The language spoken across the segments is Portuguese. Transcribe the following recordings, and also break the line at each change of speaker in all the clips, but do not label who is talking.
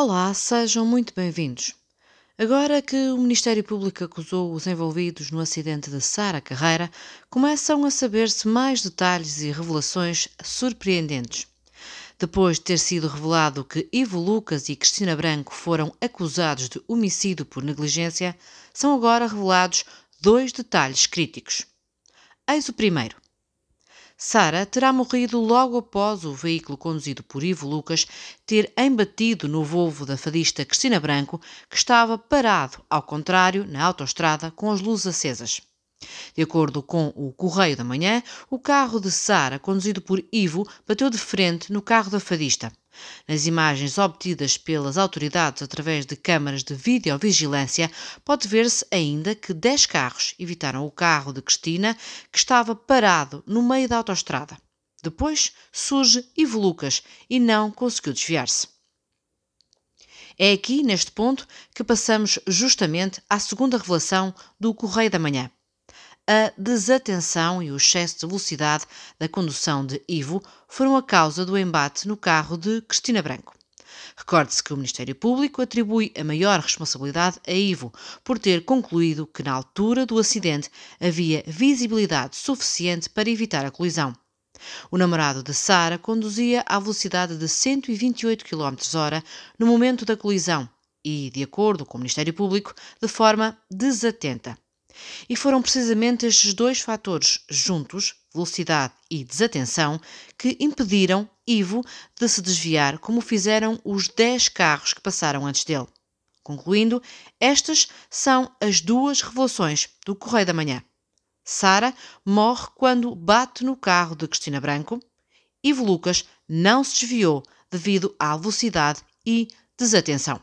Olá, sejam muito bem-vindos. Agora que o Ministério Público acusou os envolvidos no acidente de Sara Carreira, começam a saber-se mais detalhes e revelações surpreendentes. Depois de ter sido revelado que Ivo Lucas e Cristina Branco foram acusados de homicídio por negligência, são agora revelados dois detalhes críticos. Eis o primeiro. Sara terá morrido logo após o veículo conduzido por Ivo Lucas ter embatido no Volvo da fadista Cristina Branco, que estava parado, ao contrário, na autoestrada, com as luzes acesas. De acordo com o Correio da Manhã, o carro de Sara, conduzido por Ivo, bateu de frente no carro da fadista. Nas imagens obtidas pelas autoridades através de câmaras de videovigilância, pode ver-se ainda que 10 carros evitaram o carro de Cristina, que estava parado no meio da autoestrada. Depois surge Ivo Lucas e não conseguiu desviar-se. É aqui, neste ponto, que passamos justamente à segunda revelação do Correio da Manhã a desatenção e o excesso de velocidade da condução de Ivo foram a causa do embate no carro de Cristina Branco. Recorde-se que o Ministério Público atribui a maior responsabilidade a Ivo por ter concluído que, na altura do acidente, havia visibilidade suficiente para evitar a colisão. O namorado de Sara conduzia à velocidade de 128 km/h no momento da colisão e, de acordo com o Ministério Público, de forma desatenta. E foram precisamente estes dois fatores, juntos, velocidade e desatenção, que impediram Ivo de se desviar como fizeram os 10 carros que passaram antes dele. Concluindo, estas são as duas revelações do Correio da Manhã. Sara morre quando bate no carro de Cristina Branco. Ivo Lucas não se desviou devido à velocidade e desatenção.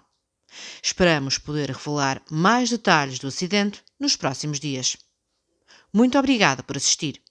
Esperamos poder revelar mais detalhes do acidente nos próximos dias. Muito obrigada por assistir.